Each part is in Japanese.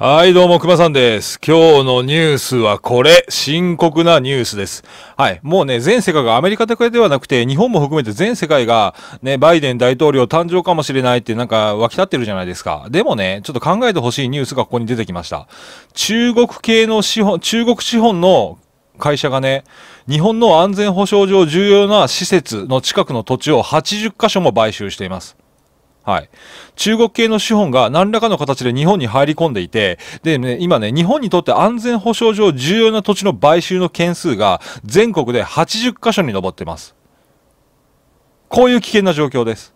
はい、どうも、熊さんです。今日のニュースはこれ、深刻なニュースです。はい、もうね、全世界がアメリカだけではなくて、日本も含めて全世界が、ね、バイデン大統領誕生かもしれないってなんか湧き立ってるじゃないですか。でもね、ちょっと考えてほしいニュースがここに出てきました。中国系の資本、中国資本の会社がね、日本の安全保障上重要な施設の近くの土地を80カ所も買収しています。はい、中国系の資本が何らかの形で日本に入り込んでいて、でね、今ね、日本にとって安全保障上重要な土地の買収の件数が全国で80カ所に上ってます。こういう危険な状況です。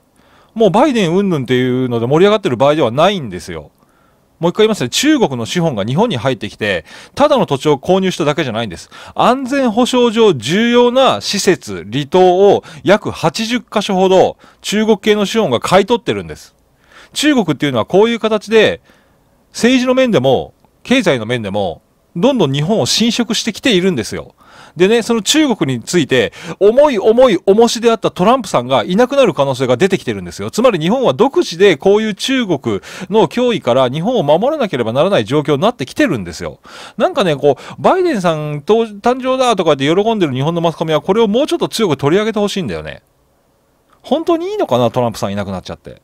もうバイデン云々っていうので盛り上がってる場合ではないんですよ。もう一回言いますね。中国の資本が日本に入ってきて、ただの土地を購入しただけじゃないんです。安全保障上重要な施設、離島を約80カ所ほど中国系の資本が買い取ってるんです。中国っていうのはこういう形で、政治の面でも、経済の面でも、どんどん日本を侵食してきているんですよ。でね、その中国について、重い重い重しであったトランプさんがいなくなる可能性が出てきてるんですよ。つまり日本は独自でこういう中国の脅威から日本を守らなければならない状況になってきてるんですよ。なんかね、こう、バイデンさん誕生だとかって喜んでる日本のマスコミはこれをもうちょっと強く取り上げてほしいんだよね。本当にいいのかな、トランプさんいなくなっちゃって。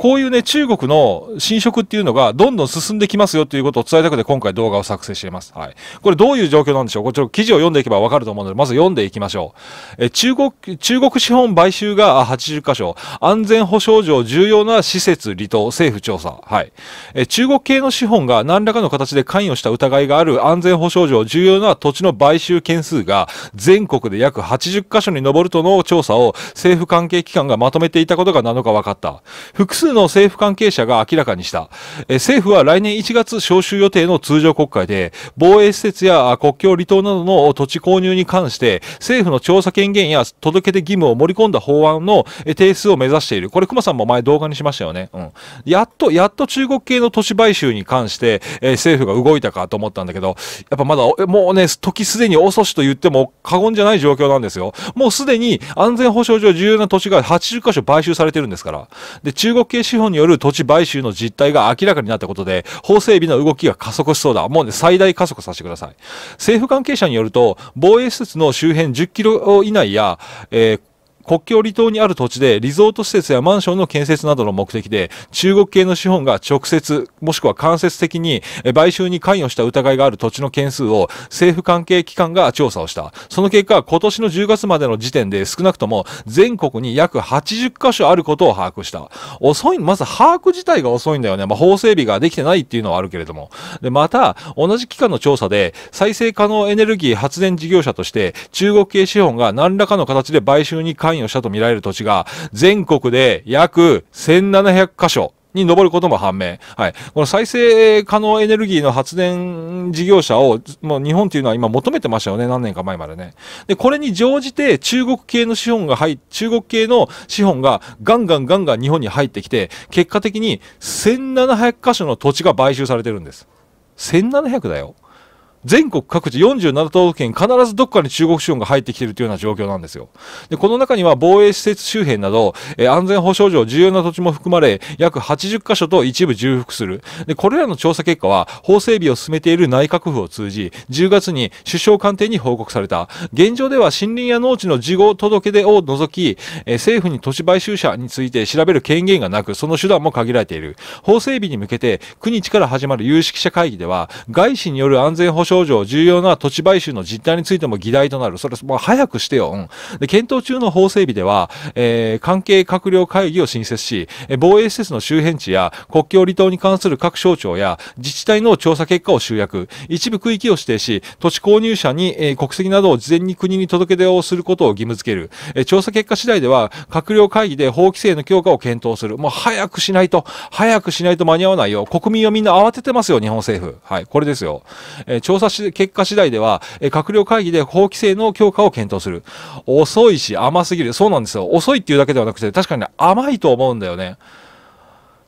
こういうね、中国の侵食っていうのがどんどん進んできますよということを伝えたくて今回動画を作成しています。はい。これどういう状況なんでしょうこちら記事を読んでいけばわかると思うので、まず読んでいきましょう。え、中国、中国資本買収が80箇所、安全保障上重要な施設離島、政府調査。はい。え、中国系の資本が何らかの形で関与した疑いがある安全保障上重要な土地の買収件数が全国で約80箇所に上るとの調査を政府関係機関がまとめていたことが7日分かった。複数の政府関係者が明らかにした。え政府は来年1月召集予定の通常国会で、防衛施設や国境離島などの土地購入に関して、政府の調査権限や届け出義務を盛り込んだ法案の提出を目指している。これ、熊さんも前動画にしましたよね。うん。やっと、やっと中国系の都市買収に関して、え政府が動いたかと思ったんだけど、やっぱまだ、もうね、時すでに遅しと言っても過言じゃない状況なんですよ。もうすでに安全保障上重要な土地が80カ所買収されてるんですから。で、中国系資本による土地買収の実態が明らかになったことで、法整備の動きが加速しそうだ。もうね、最大加速させてください。政府関係者によると、防衛施設の周辺10キロ以内や、えー国境離島にある土地でリゾート施設やマンションの建設などの目的で中国系の資本が直接もしくは間接的に買収に関与した疑いがある土地の件数を政府関係機関が調査をした。その結果、今年の10月までの時点で少なくとも全国に約80カ所あることを把握した。遅い、まず把握自体が遅いんだよね。まあ、法整備ができてないっていうのはあるけれども。で、また、同じ機関の調査で再生可能エネルギー発電事業者として中国系資本が何らかの形で買収に関与遷をしたとみられる土地が、全国で約1700箇所、に上ることも判明。はい。この再生可能エネルギーの発電事業者を、もう日本というのは今求めてましたよね。何年か前までね。で、これに乗じて中国系の資本が入、中国系の資本がガンガンガンガン日本に入ってきて、結果的に1700箇所の土地が買収されてるんです。1700だよ。全国各地47都道府県必ずどっかに中国資本が入ってきているというような状況なんですよ。で、この中には防衛施設周辺など、えー、安全保障上重要な土地も含まれ、約80カ所と一部重複する。で、これらの調査結果は、法整備を進めている内閣府を通じ、10月に首相官邸に報告された。現状では森林や農地の事後届出を除き、えー、政府に土地買収者について調べる権限がなく、その手段も限られている。法整備に向けて、9日から始まる有識者会議では、外資による安全保障症状、重要な土地買収の実態についても議題となる。それ、もう早くしてよ。うん、で検討中の法整備では、えー、関係閣僚会議を新設し、防衛施設の周辺地や国境離島に関する各省庁や自治体の調査結果を集約、一部区域を指定し、土地購入者に、えー、国籍などを事前に国に届け出をすることを義務付ける。えー、調査結果次第では、閣僚会議で法規制の強化を検討する。もう早くしないと、早くしないと間に合わないよ。国民はみんな慌ててますよ、日本政府。はい、これですよ。えー、調査し結果次第では、え閣僚会議で法規制の強化を検討する。遅いし甘すぎる。そうなんですよ。遅いっていうだけではなくて、確かに、ね、甘いと思うんだよね。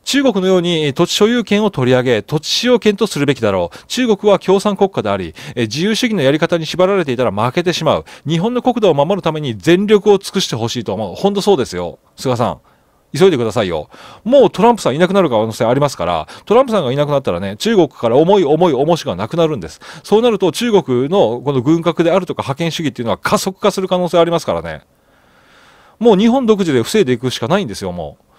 中国のように土地所有権を取り上げ、土地使用権とするべきだろう。中国は共産国家であり、自由主義のやり方に縛られていたら負けてしまう。日本の国土を守るために全力を尽くしてほしいと思う。ほんとそうですよ。菅さん。急いでくださいよ。もうトランプさんいなくなる可能性ありますから、トランプさんがいなくなったらね、中国から重い重い重しがなくなるんです。そうなると中国のこの軍拡であるとか覇権主義っていうのは加速化する可能性ありますからね。もう日本独自で防いでいくしかないんですよ、もう。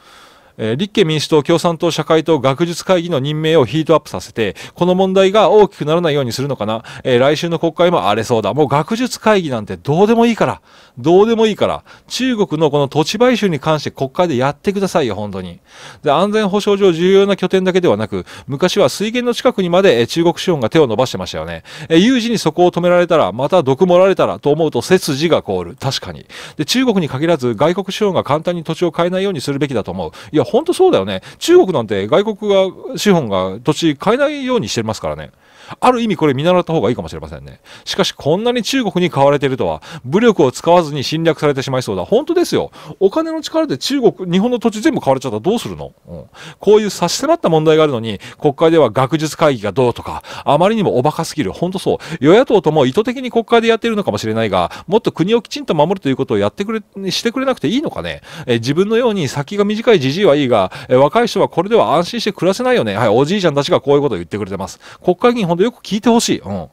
え立憲民主党、共産党、社会党、学術会議の任命をヒートアップさせて、この問題が大きくならないようにするのかな。えー、来週の国会も荒れそうだ。もう学術会議なんてどうでもいいから、どうでもいいから、中国のこの土地買収に関して国会でやってくださいよ、本当に。で、安全保障上重要な拠点だけではなく、昔は水源の近くにまで、え中国資本が手を伸ばしてましたよね。え有事にそこを止められたら、また毒盛られたらと思うと背筋が凍る。確かに。で、中国に限らず外国資本が簡単に土地を買えないようにするべきだと思う。いや、や、本当そうだよね。中国なんて外国が、資本が土地買えないようにしてますからね。ある意味これ見習った方がいいかもしれませんね。しかしこんなに中国に買われているとは、武力を使わずに侵略されてしまいそうだ。本当ですよ。お金の力で中国、日本の土地全部買われちゃったらどうするの、うん、こういう差し迫った問題があるのに、国会では学術会議がどうとか、あまりにもおバカすぎる。本当そう。与野党とも意図的に国会でやっているのかもしれないが、もっと国をきちんと守るということをやってくれ、してくれなくていいのかね。え自分のように先が短いじじいはいいが、え若い人はこれでは安心して暮らせないよね。はい、おじいちゃんたちがこういうことを言ってくれてます。国会議員よく聞いてほしい。うん。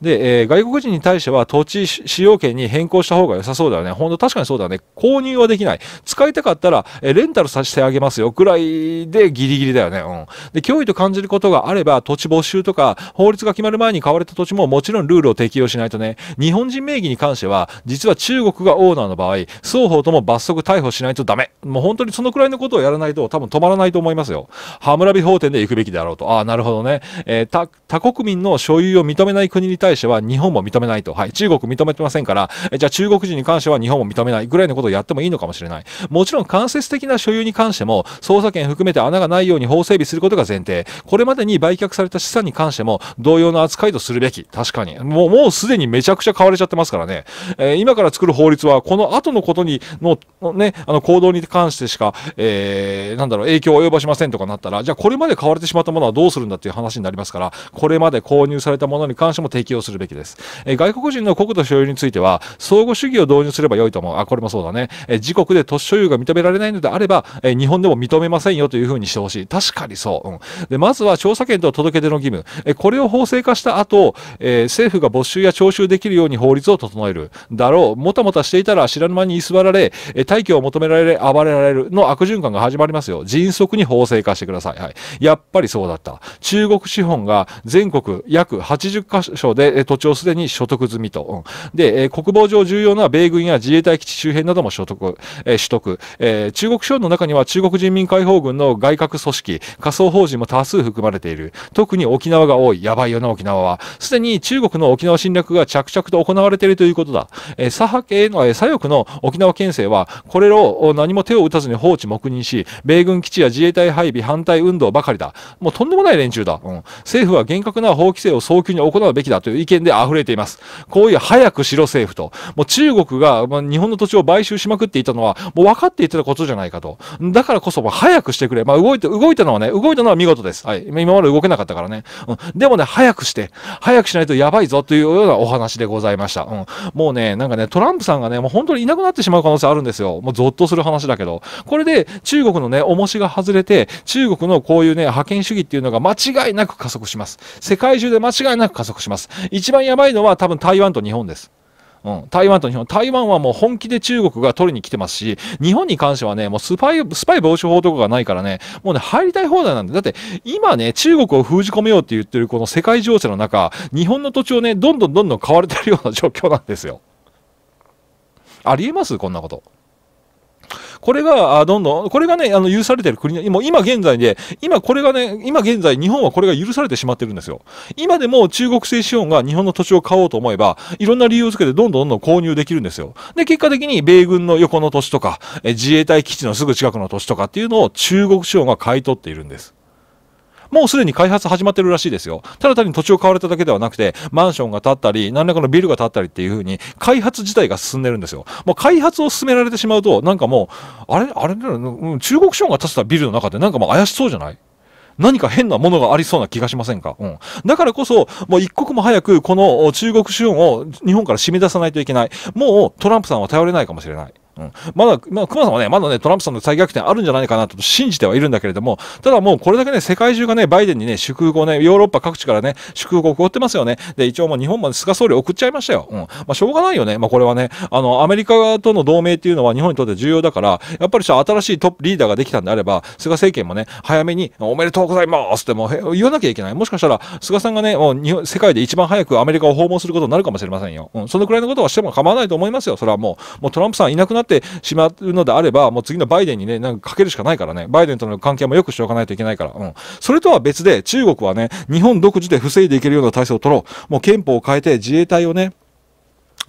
で、えー、外国人に対しては土地使用権に変更した方が良さそうだよね。ほんと確かにそうだね。購入はできない。使いたかったら、えー、レンタルさせてあげますよくらいでギリギリだよね。うん。で、脅威と感じることがあれば、土地没収とか、法律が決まる前に買われた土地ももちろんルールを適用しないとね。日本人名義に関しては、実は中国がオーナーの場合、双方とも罰則逮捕しないとダメ。もう本当にそのくらいのことをやらないと多分止まらないと思いますよ。ハムラビ法典で行くべきだろうと。ああ、なるほどね。えー、他国民の所有を認めない国に対会社は日本も認めないと。はい。中国認めてませんから、じゃあ中国人に関しては日本も認めないぐらいのことをやってもいいのかもしれない。もちろん間接的な所有に関しても、捜査権含めて穴がないように法整備することが前提。これまでに売却された資産に関しても、同様の扱いとするべき。確かに。もう、もうすでにめちゃくちゃ買われちゃってますからね。えー、今から作る法律は、この後のことに、の、のね、あの、行動に関してしか、えー、なんだろう、影響を及ぼしませんとかなったら、じゃあこれまで買われてしまったものはどうするんだっていう話になりますから、これまで購入されたものに関しても適用用するべきです。え外国人の国土所有については、相互主義を導入すれば良いと思う。あ、これもそうだね。え自国で土地所有が認められないのであれば、え日本でも認めませんよというふうにしてほしい。確かにそう。うん、でまずは調査権と届け出の義務。えこれを法制化した後、え政府が没収や徴収できるように法律を整える。だろう。もたもたしていたら知らぬ間に居座られ、え退去を求められ、暴れられるの悪循環が始まりますよ。迅速に法制化してください。はい。やっぱりそうだった。中国資本が全国約80カ所で土地をすでに所得済みと。で、国防上重要な米軍や自衛隊基地周辺なども所得、取得。中国省の中には中国人民解放軍の外郭組織、仮想法人も多数含まれている。特に沖縄が多い。やばいよな、沖縄は。すでに中国の沖縄侵略が着々と行われているということだ。左派系の、左翼の沖縄県政は、これを何も手を打たずに放置黙認し、米軍基地や自衛隊配備反対運動ばかりだ。もうとんでもない連中だ。うん、政府は厳格な法規制を早急に行うべきだとという意見で溢れています。こういう早くしろ政府と。もう中国が、ま日本の土地を買収しまくっていたのは、もう分かっていたことじゃないかと。だからこそ、早くしてくれ。まあ、動いて、動いたのはね、動いたのは見事です。はい。今まで動けなかったからね。うん。でもね、早くして、早くしないとやばいぞというようなお話でございました。うん。もうね、なんかね、トランプさんがね、もう本当にいなくなってしまう可能性あるんですよ。もうゾッとする話だけど。これで、中国のね、重しが外れて、中国のこういうね、覇権主義っていうのが間違いなく加速します。世界中で間違いなく加速します。一番やばいのは多分台湾と日本です。うん、台湾と日本。台湾はもう本気で中国が取りに来てますし、日本に関してはね、もうスパイ、スパイ防止法とかがないからね、もうね、入りたい放題なんで、だって今ね、中国を封じ込めようって言ってるこの世界情勢の中、日本の土地をね、どんどんどんどん買われてるような状況なんですよ。ありえますこんなこと。これが、どんどん、これがね、あの、許されてる国の、もう今現在で、今これがね、今現在、日本はこれが許されてしまってるんですよ。今でも中国製資本が日本の土地を買おうと思えば、いろんな理由をつけてどんどんどんどん購入できるんですよ。で、結果的に米軍の横の土地とか、自衛隊基地のすぐ近くの土地とかっていうのを中国資本が買い取っているんです。もうすでに開発始まってるらしいですよ。ただ単に土地を買われただけではなくて、マンションが建ったり、何らかのビルが建ったりっていう風に、開発自体が進んでるんですよ。もう開発を進められてしまうと、なんかもう、あれ、あれだよ、中国資本が建てたビルの中でなんかもう怪しそうじゃない何か変なものがありそうな気がしませんか、うん、だからこそ、もう一刻も早くこの中国資本を日本から締め出さないといけない。もうトランプさんは頼れないかもしれない。うん、まだ、まあ、熊さんはね、まだね、トランプさんの再逆転あるんじゃないかなと信じてはいるんだけれども、ただもうこれだけね、世界中がね、バイデンにね、祝福をね、ヨーロッパ各地からね、祝福を送ってますよね。で、一応もう日本まで菅総理送っちゃいましたよ。うん。まあ、しょうがないよね。まあ、これはね、あの、アメリカとの同盟っていうのは日本にとって重要だから、やっぱりさ、新しいトップリーダーができたんであれば、菅政権もね、早めに、おめでとうございますってもう言わなきゃいけない。もしかしたら、菅さんがね、もう日本世界で一番早くアメリカを訪問することになるかもしれませんよ。うん。そのくらいのことはしても構わないと思いますよ。それはもう、もうトランプさんいなくなってってしまうのであれば、もう次のバイデンにね、なんかかけるしかないからね、バイデンとの関係も良くしておかないといけないから、うん。それとは別で、中国はね、日本独自で防いでいけるような体制を取ろう。もう憲法を変えて自衛隊をね、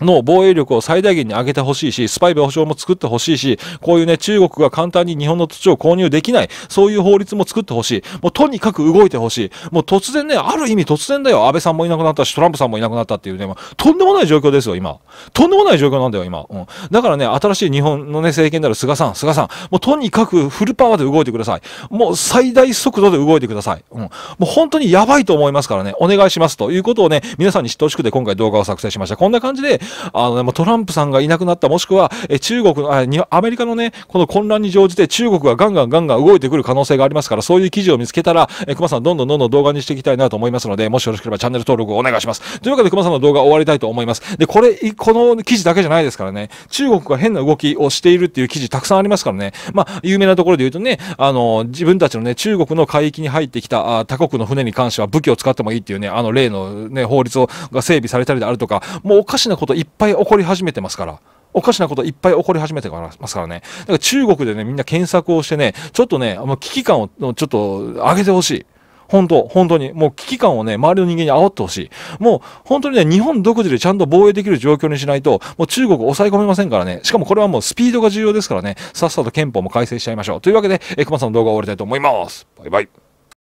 の防衛力を最大限に上げてほしいし、スパイ防止も作ってほしいし、こういうね、中国が簡単に日本の土地を購入できない、そういう法律も作ってほしい。もうとにかく動いてほしい。もう突然ね、ある意味突然だよ。安倍さんもいなくなったし、トランプさんもいなくなったっていうね、まあ、とんでもない状況ですよ、今。とんでもない状況なんだよ、今。うん。だからね、新しい日本のね、政権である菅さん、菅さん、もうとにかくフルパワーで動いてください。もう最大速度で動いてください。うん。もう本当にやばいと思いますからね、お願いしますということをね、皆さんに知ってほしくて今回動画を作成しました。こんな感じで、あの、ね、もうトランプさんがいなくなった、もしくは、え中国のあに、アメリカのね、この混乱に乗じて中国がガンガンガンガン動いてくる可能性がありますから、そういう記事を見つけたら、え熊さんどんどんどんどん動画にしていきたいなと思いますので、もしよろしければチャンネル登録をお願いします。というわけで熊さんの動画終わりたいと思います。で、これ、この記事だけじゃないですからね、中国が変な動きをしているっていう記事たくさんありますからね、まあ、有名なところで言うとね、あの、自分たちのね、中国の海域に入ってきたあ他国の船に関しては武器を使ってもいいっていうね、あの例のね、法律をが整備されたりであるとか、もうおかしなことこといっぱい起こり始めてますから。おかしなこといっぱい起こり始めてますからね。だから中国でね、みんな検索をしてね、ちょっとね、もう危機感をちょっと上げてほしい。本当、本当に。もう危機感をね、周りの人間に煽ってほしい。もう本当にね、日本独自でちゃんと防衛できる状況にしないと、もう中国抑え込めませんからね。しかもこれはもうスピードが重要ですからね。さっさと憲法も改正しちゃいましょう。というわけで、え熊さんの動画を終わりたいと思います。バイバイ。